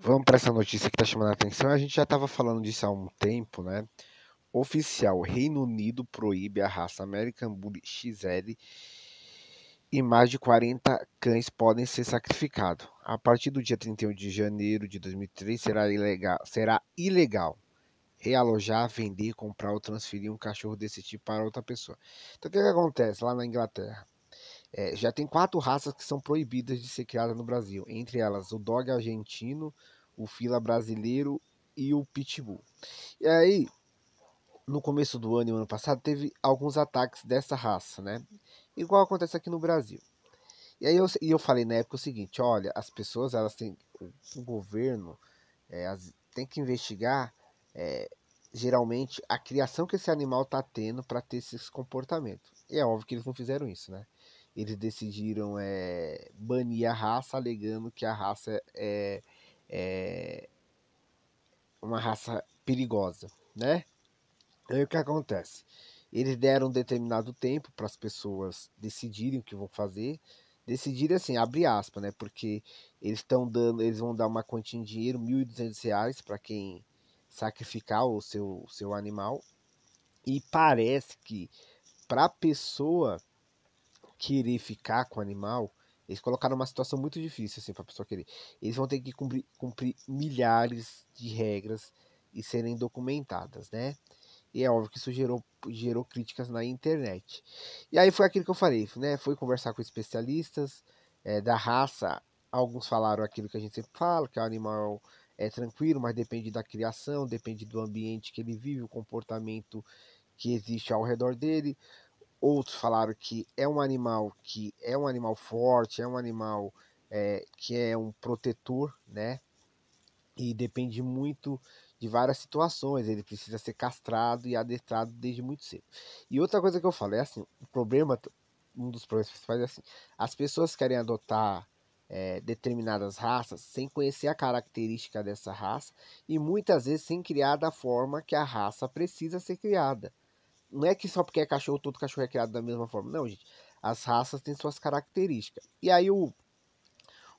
Vamos para essa notícia que está chamando a atenção. A gente já estava falando disso há um tempo, né? Oficial: Reino Unido proíbe a raça American Bull XL e mais de 40 cães podem ser sacrificados. A partir do dia 31 de janeiro de 2003, será ilegal, será ilegal realojar, vender, comprar ou transferir um cachorro desse tipo para outra pessoa. Então, o que, que acontece lá na Inglaterra? É, já tem quatro raças que são proibidas de ser criadas no Brasil, entre elas o dog argentino, o fila brasileiro e o pitbull. E aí, no começo do ano, ano passado, teve alguns ataques dessa raça, né? Igual acontece aqui no Brasil. E aí eu, e eu falei na época o seguinte, olha, as pessoas, elas têm, o governo é, as, tem que investigar é, geralmente a criação que esse animal está tendo para ter esses comportamentos. E é óbvio que eles não fizeram isso, né? eles decidiram é, banir a raça, alegando que a raça é, é uma raça perigosa, né? Aí o que acontece? Eles deram um determinado tempo para as pessoas decidirem o que vão fazer. Decidirem assim, abre aspas, né? Porque eles estão dando, eles vão dar uma quantia em dinheiro, R$ 1.200 para quem sacrificar o seu, seu animal. E parece que para a pessoa querer ficar com o animal, eles colocaram uma situação muito difícil, assim, a pessoa querer. Eles vão ter que cumprir, cumprir milhares de regras e serem documentadas, né? E é óbvio que isso gerou, gerou críticas na internet. E aí foi aquilo que eu falei, né? Foi conversar com especialistas é, da raça. Alguns falaram aquilo que a gente sempre fala, que o animal é tranquilo, mas depende da criação, depende do ambiente que ele vive, o comportamento que existe ao redor dele. Outros falaram que é um animal que é um animal forte, é um animal é, que é um protetor, né? E depende muito de várias situações. Ele precisa ser castrado e adestrado desde muito cedo. E outra coisa que eu falei, é assim, o problema, um dos problemas principais é assim, as pessoas querem adotar é, determinadas raças sem conhecer a característica dessa raça e muitas vezes sem criar da forma que a raça precisa ser criada não é que só porque é cachorro, todo cachorro é criado da mesma forma. Não, gente. As raças têm suas características. E aí o,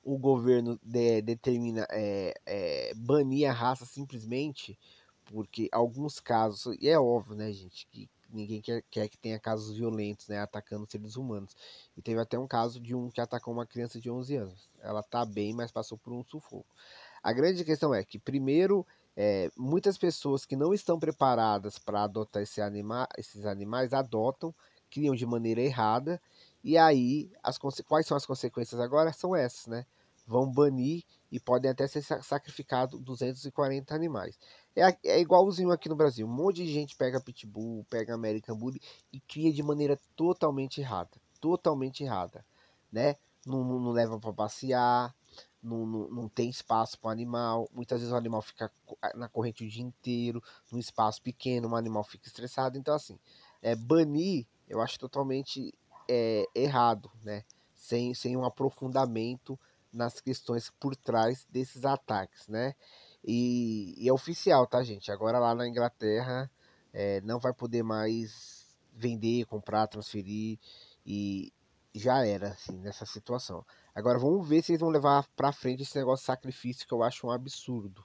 o governo de, determina é, é, banir a raça simplesmente porque alguns casos, e é óbvio, né, gente, que ninguém quer, quer que tenha casos violentos, né, atacando seres humanos. E teve até um caso de um que atacou uma criança de 11 anos. Ela tá bem, mas passou por um sufoco. A grande questão é que, primeiro, é, muitas pessoas que não estão preparadas para adotar esse anima, esses animais adotam, criam de maneira errada, e aí as, quais são as consequências agora? São essas, né? Vão banir e podem até ser sacrificados 240 animais. É, é igualzinho aqui no Brasil. Um monte de gente pega pitbull, pega American Bully e cria de maneira totalmente errada. Totalmente errada, né? Não, não leva para passear, não, não, não tem espaço para o animal. Muitas vezes o animal fica na corrente o dia inteiro, num espaço pequeno, o animal fica estressado. Então, assim, é, banir eu acho totalmente é, errado, né? Sem, sem um aprofundamento nas questões por trás desses ataques, né? E, e é oficial, tá, gente? Agora lá na Inglaterra é, não vai poder mais vender, comprar, transferir e, já era, assim, nessa situação. Agora vamos ver se eles vão levar pra frente esse negócio de sacrifício que eu acho um absurdo.